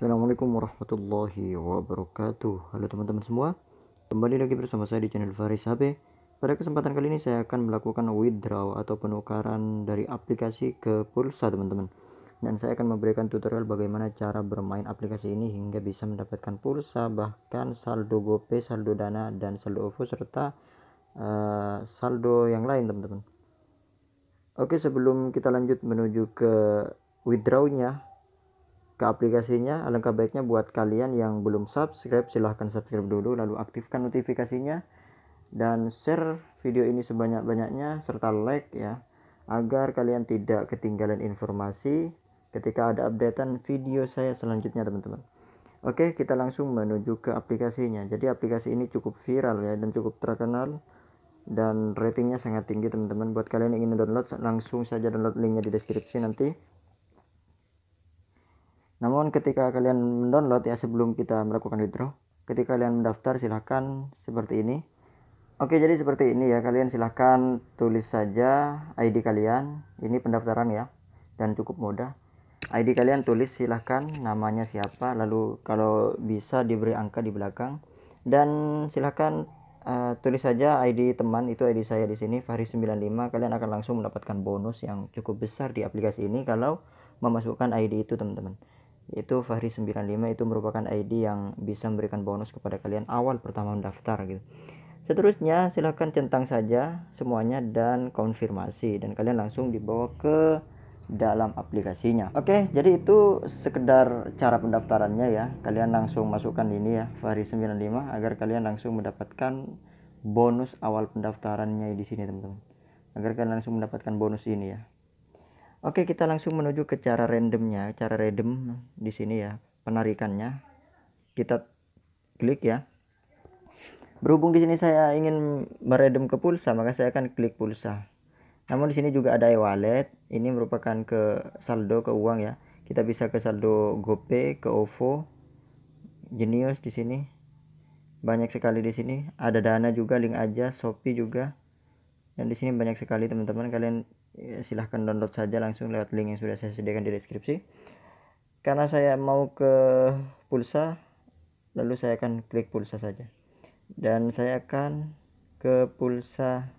Assalamualaikum warahmatullahi wabarakatuh Halo teman-teman semua Kembali lagi bersama saya di channel Faris HP Pada kesempatan kali ini saya akan melakukan withdraw atau penukaran dari aplikasi ke pulsa teman-teman Dan saya akan memberikan tutorial bagaimana cara bermain aplikasi ini hingga bisa mendapatkan pulsa Bahkan saldo gopay, saldo dana, dan saldo ovo serta uh, saldo yang lain teman-teman Oke sebelum kita lanjut menuju ke withdrawnya ke aplikasinya. Alangkah baiknya buat kalian yang belum subscribe, silahkan subscribe dulu, lalu aktifkan notifikasinya dan share video ini sebanyak-banyaknya serta like ya agar kalian tidak ketinggalan informasi ketika ada updatean video saya selanjutnya teman-teman. Oke, kita langsung menuju ke aplikasinya. Jadi aplikasi ini cukup viral ya dan cukup terkenal dan ratingnya sangat tinggi teman-teman. Buat kalian yang ingin download langsung saja download linknya di deskripsi nanti. Namun ketika kalian mendownload ya sebelum kita melakukan withdraw, ketika kalian mendaftar silahkan seperti ini. Oke, jadi seperti ini ya. Kalian silahkan tulis saja ID kalian. Ini pendaftaran ya dan cukup mudah. ID kalian tulis silahkan namanya siapa, lalu kalau bisa diberi angka di belakang dan silahkan uh, tulis saja ID teman itu ID saya di sini Fahri95 kalian akan langsung mendapatkan bonus yang cukup besar di aplikasi ini kalau memasukkan ID itu teman-teman itu Fahri 95 itu merupakan ID yang bisa memberikan bonus kepada kalian awal pertama mendaftar gitu. Seterusnya silahkan centang saja semuanya dan konfirmasi dan kalian langsung dibawa ke dalam aplikasinya. Oke, jadi itu sekedar cara pendaftarannya ya. Kalian langsung masukkan ini ya Fahri 95 agar kalian langsung mendapatkan bonus awal pendaftarannya di sini teman-teman. Agar kalian langsung mendapatkan bonus ini ya. Oke, kita langsung menuju ke cara randomnya. Cara random di sini ya, penarikannya. Kita klik ya. Berhubung di sini saya ingin meredem ke pulsa, maka saya akan klik pulsa. Namun di sini juga ada e-wallet. Ini merupakan ke saldo ke uang ya. Kita bisa ke saldo GoPay, ke OVO, Genius di sini. Banyak sekali di sini. Ada Dana juga, Link aja, Shopee juga dan di sini banyak sekali teman-teman kalian ya, silahkan download saja langsung lewat link yang sudah saya sediakan di deskripsi karena saya mau ke pulsa lalu saya akan klik pulsa saja dan saya akan ke pulsa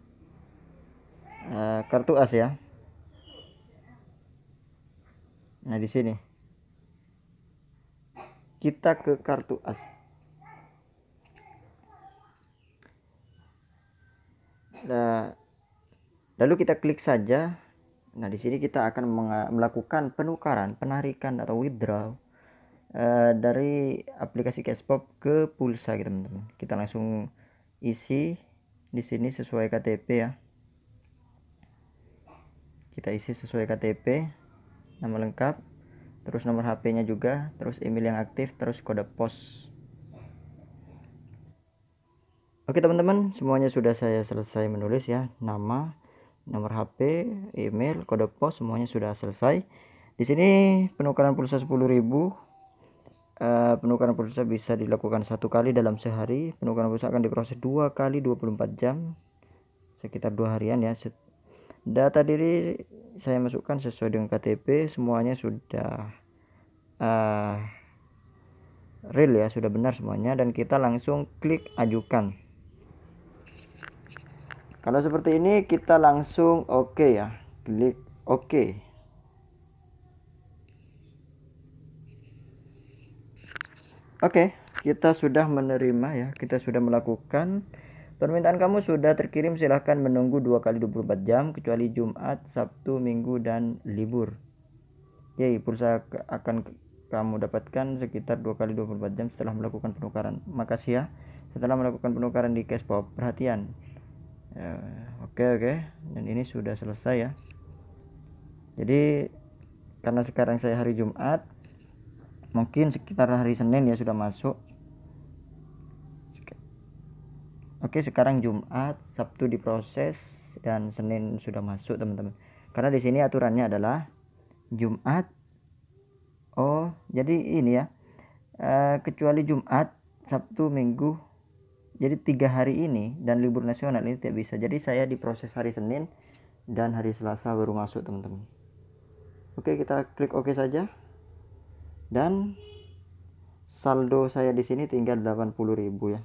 uh, kartu as ya nah di sini kita ke kartu as nah Lalu kita klik saja. Nah, di sini kita akan melakukan penukaran, penarikan atau withdraw uh, dari aplikasi Cashpop ke pulsa gitu, teman-teman. Kita langsung isi di sini sesuai KTP ya. Kita isi sesuai KTP, nama lengkap, terus nomor HP-nya juga, terus email yang aktif, terus kode pos. Oke teman-teman, semuanya sudah saya selesai menulis ya, nama, nomor HP, email, kode pos semuanya sudah selesai. Di sini penukaran pulsa 10.000 Uh, eh, penukaran pulsa bisa dilakukan satu kali dalam sehari. Penukaran pulsa akan diproses dua kali 24 jam, sekitar dua harian ya. Data diri saya masukkan sesuai dengan KTP, semuanya sudah uh, real ya, sudah benar semuanya dan kita langsung klik ajukan. Kalau seperti ini kita langsung oke okay ya. Klik oke. Okay. Oke, okay, kita sudah menerima ya. Kita sudah melakukan permintaan kamu sudah terkirim. Silahkan menunggu dua kali 24 jam kecuali Jumat, Sabtu, Minggu dan libur. Yay, pulsa akan kamu dapatkan sekitar dua kali 24 jam setelah melakukan penukaran. Makasih ya. Setelah melakukan penukaran di cash pop perhatian ya, oke oke dan ini sudah selesai ya jadi karena sekarang saya hari Jumat mungkin sekitar hari Senin ya sudah masuk oke sekarang Jumat Sabtu diproses dan Senin sudah masuk teman-teman karena di sini aturannya adalah Jumat oh jadi ini ya eh, kecuali Jumat Sabtu Minggu jadi tiga hari ini dan libur nasional ini tidak bisa jadi saya diproses hari Senin dan hari Selasa baru masuk teman-teman oke kita klik oke OK saja dan saldo saya di sini tinggal 80.000 ya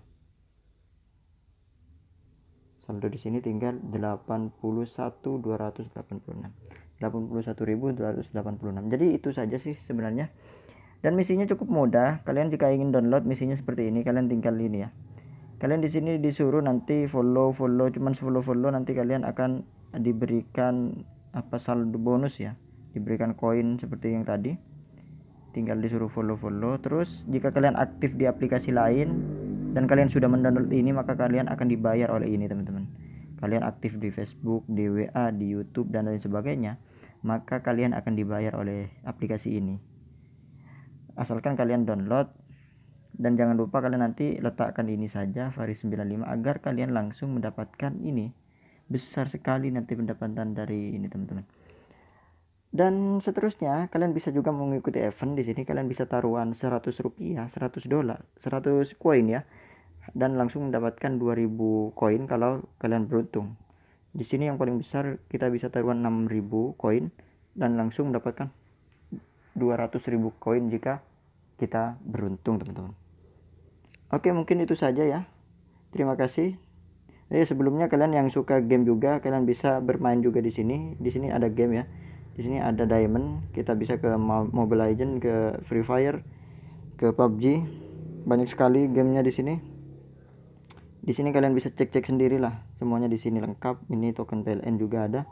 saldo di sini tinggal 81.286 81.286 jadi itu saja sih sebenarnya dan misinya cukup mudah kalian jika ingin download misinya seperti ini kalian tinggal ini ya kalian di sini disuruh nanti follow follow cuman follow follow nanti kalian akan diberikan apa saldo bonus ya diberikan koin seperti yang tadi tinggal disuruh follow follow terus jika kalian aktif di aplikasi lain dan kalian sudah mendownload ini maka kalian akan dibayar oleh ini teman-teman kalian aktif di Facebook di WA di YouTube dan lain sebagainya maka kalian akan dibayar oleh aplikasi ini asalkan kalian download dan jangan lupa kalian nanti letakkan ini saja varis 95 agar kalian langsung mendapatkan ini besar sekali nanti pendapatan dari ini teman-teman dan seterusnya kalian bisa juga mengikuti event di sini kalian bisa taruhan 100 rupiah 100 dolar 100 koin ya dan langsung mendapatkan 2000 koin kalau kalian beruntung di sini yang paling besar kita bisa taruhan 6000 koin dan langsung mendapatkan 200.000 koin jika kita beruntung teman-teman Oke, mungkin itu saja ya. Terima kasih. Eh sebelumnya kalian yang suka game juga, kalian bisa bermain juga di sini. Di sini ada game ya. Di sini ada diamond, kita bisa ke Mobile Legend, ke Free Fire, ke PUBG. Banyak sekali gamenya di sini. Di sini kalian bisa cek-cek sendiri lah Semuanya di sini lengkap. Ini token PLN juga ada.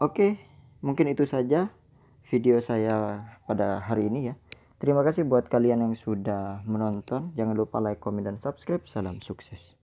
Oke, mungkin itu saja video saya pada hari ini ya. Terima kasih buat kalian yang sudah menonton. Jangan lupa like, komen, dan subscribe. Salam sukses.